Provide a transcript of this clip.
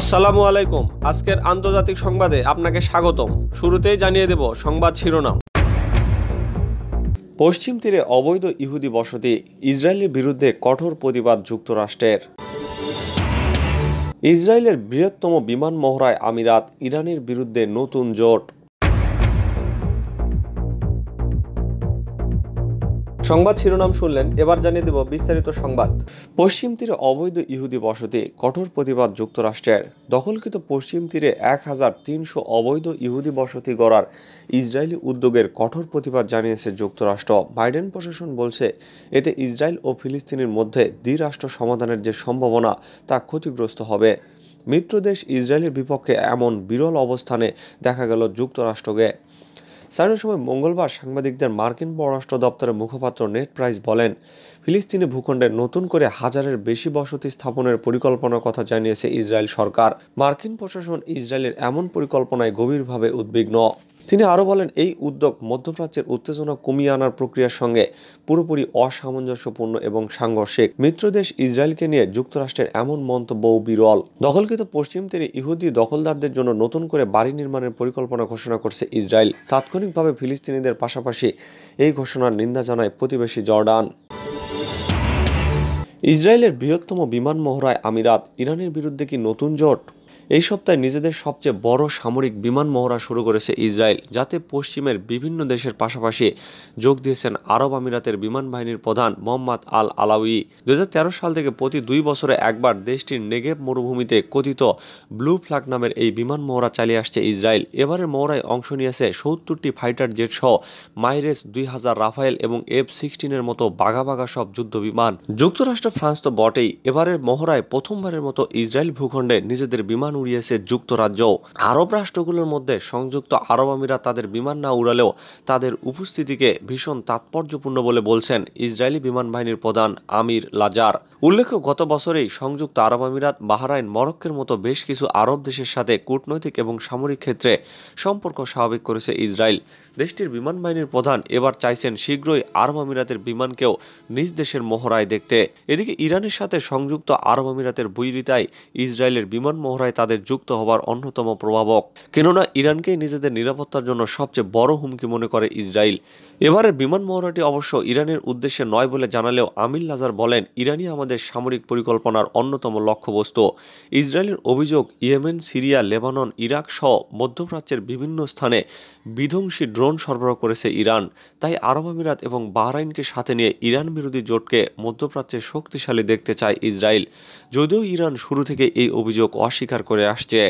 আসসালামু আলাইকুম আজকের আন্তর্জাতিক সংবাদে আপনাকে স্বাগতম শুরুতেই জানিয়ে দেব সংবাদ শিরোনাম পশ্চিম তীরে অবৈধ ইহুদি বসতি ইসরায়েলের বিরুদ্ধে কঠোর প্রতিবাদ যুক্তরাষ্ট্রের ইসরায়েলের বৃহত্তম বিমান মহড়ায় আমিরাত ইরানের বিরুদ্ধে নতুন জোট সংবাদ শিরোনাম শুনলেন এবার জানিয়ে দেব বিস্তারিত সংবাদ পশ্চিম তীরে অবৈধ ইহুদি বসতি কঠোর প্রতিবাদ যুক্তরাষ্ট্রের দখলকৃত পশ্চিম তীরে এক হাজার তিনশো অবৈধ ইহুদি বসতি গড়ার ইসরায়েলি উদ্যোগের কঠোর প্রতিবাদ জানিয়েছে যুক্তরাষ্ট্র বাইডেন প্রশাসন বলছে এতে ইসরায়েল ও ফিলিস্তিনের মধ্যে দ্বিরাষ্ট্র সমাধানের যে সম্ভাবনা তা ক্ষতিগ্রস্ত হবে মিত্রদেশ ইসরায়েলের বিপক্ষে এমন বিরল অবস্থানে দেখা গেল যুক্তরাষ্ট্রকে সাইনের সময় মঙ্গলবার সাংবাদিকদের মার্কিন পররাষ্ট্র দপ্তরের মুখপাত্র নেট প্রাইস বলেন ফিলিস্তিনি ভূখণ্ডে নতুন করে হাজারের বেশি বসতি স্থাপনের পরিকল্পনার কথা জানিয়েছে ইসরায়েল সরকার মার্কিন প্রশাসন ইসরায়েলের এমন পরিকল্পনায় গভীরভাবে উদ্বিগ্ন তিনি আরও বলেন এই উদ্যোগ মধ্যপ্রাচ্যের উত্তেজনা কমিয়ে আনার প্রক্রিয়ার সঙ্গে পুরোপুরি অসামঞ্জস্যপূর্ণ এবং সাংঘর্ষিক মিত্রদেশ ইসরায়েলকে নিয়ে যুক্তরাষ্ট্রের এমন মন্তব্য বিরল দখলকৃত পশ্চিম তীরে ইহুদি দখলদারদের জন্য নতুন করে বাড়ি নির্মাণের পরিকল্পনা ঘোষণা করছে ইসরায়েল তাৎক্ষণিকভাবে ফিলিস্তিনিদের পাশাপাশি এই ঘোষণার নিন্দা জানায় প্রতিবেশী জর্ডান ইসরায়েলের বৃহত্তম বিমান মহড়ায় আমিরাত ইরানের বিরুদ্ধে কি নতুন জোট এই সপ্তাহে নিজেদের সবচেয়ে বড় সামরিক বিমান মহড়া শুরু করেছে ইসরায়েল যাতে পশ্চিমের বিভিন্ন দেশের পাশাপাশি যোগ দিয়েছেন আরব আমিরাতের বিমান বাহিনীর প্রধান মোহাম্মদ আল আলাউই দু সাল থেকে প্রতি দুই বছরে একবার দেশটির নেগেব মরুভূমিতে কথিত ব্লু ফ্ল্যাগ নামের এই বিমান মহড়া চালিয়ে আসছে ইসরায়েল এবারের মহড়ায় অংশ নিয়েছে সত্তরটি ফাইটার জেট সহ মাইরেস দুই হাজার রাফায়েল এবং এফ সিক্সটিনের মতো বাঘা বাঘা সব যুদ্ধ বিমান যুক্তরাষ্ট্র ফ্রান্স তো বটেই এবারের মহড়ায় প্রথমবারের মতো ইসরায়েল ভূখণ্ডে নিজেদের বিমান উড়িয়েছে যুক্তরাজ্য আরব রাষ্ট্রগুলোর মধ্যে সংযুক্ত আরব আমিরা তাদের বিমান না উড়ালেও তাদের উপস্থিতিকে ভীষণ তাৎপর্যপূর্ণ বলে বলছেন ইসরায়েলি বিমান বাহিনীর প্রধান আমির লাজার উল্লেখ্য গত বছরেই সংযুক্ত আরব আমিরাত বাহরাইন মরক্কের মতো বেশ কিছু আরব দেশের সাথে কূটনৈতিক এবং সামরিক ক্ষেত্রে সম্পর্ক স্বাভাবিক করেছে ইসরায়েল দেশটির বিমান বাহিনীর প্রধান এবার চাইছেন শীঘ্রই আরব আমিরাতের বিমানকেও নিজ দেশের মহড়ায় দেখতে এদিকে ইরানের সাথে সংযুক্ত আরব আমিরাতের বৈরিতায় ইসরায়েলের বিমান মহড়ায় তাদের তাদের যুক্ত হবার অন্যতম প্রভাবক কেননা ইরানকেই নিজেদের নিরাপত্তার জন্য সবচেয়ে বড় হুমকি মনে করে ইসরায়েল এবারের বিমান মহড়াটি অবশ্য ইরানের উদ্দেশ্যে নয় বলে জানালেও আমিল লাজার বলেন ইরানই আমাদের সামরিক পরিকল্পনার অন্যতম লক্ষ্যবস্তু ইসরায়েলের অভিযোগ ইয়েমেন সিরিয়া লেবানন ইরাক সহ মধ্যপ্রাচ্যের বিভিন্ন স্থানে বিধ্বংসী ড্রোন সরবরাহ করেছে ইরান তাই আরব আমিরাত এবং বাহরাইনকে সাথে নিয়ে ইরান বিরোধী জোটকে মধ্যপ্রাচ্যে শক্তিশালী দেখতে চায় ইসরায়েল যদিও ইরান শুরু থেকে এই অভিযোগ অস্বীকার করে আসছে